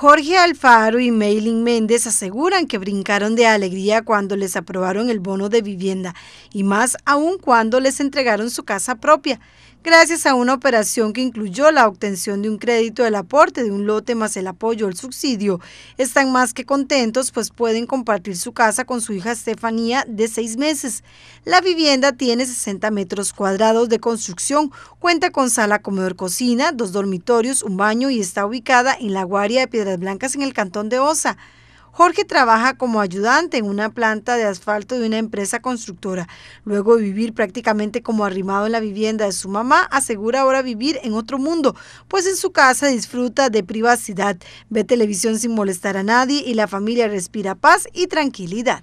Jorge Alfaro y Mailing Méndez aseguran que brincaron de alegría cuando les aprobaron el bono de vivienda y más aún cuando les entregaron su casa propia gracias a una operación que incluyó la obtención de un crédito del aporte de un lote más el apoyo el subsidio. Están más que contentos pues pueden compartir su casa con su hija Estefanía de seis meses. La vivienda tiene 60 metros cuadrados de construcción, cuenta con sala, comedor, cocina, dos dormitorios, un baño y está ubicada en la Guardia de Piedras Blancas en el Cantón de Osa. Jorge trabaja como ayudante en una planta de asfalto de una empresa constructora. Luego de vivir prácticamente como arrimado en la vivienda de su mamá, asegura ahora vivir en otro mundo, pues en su casa disfruta de privacidad, ve televisión sin molestar a nadie y la familia respira paz y tranquilidad.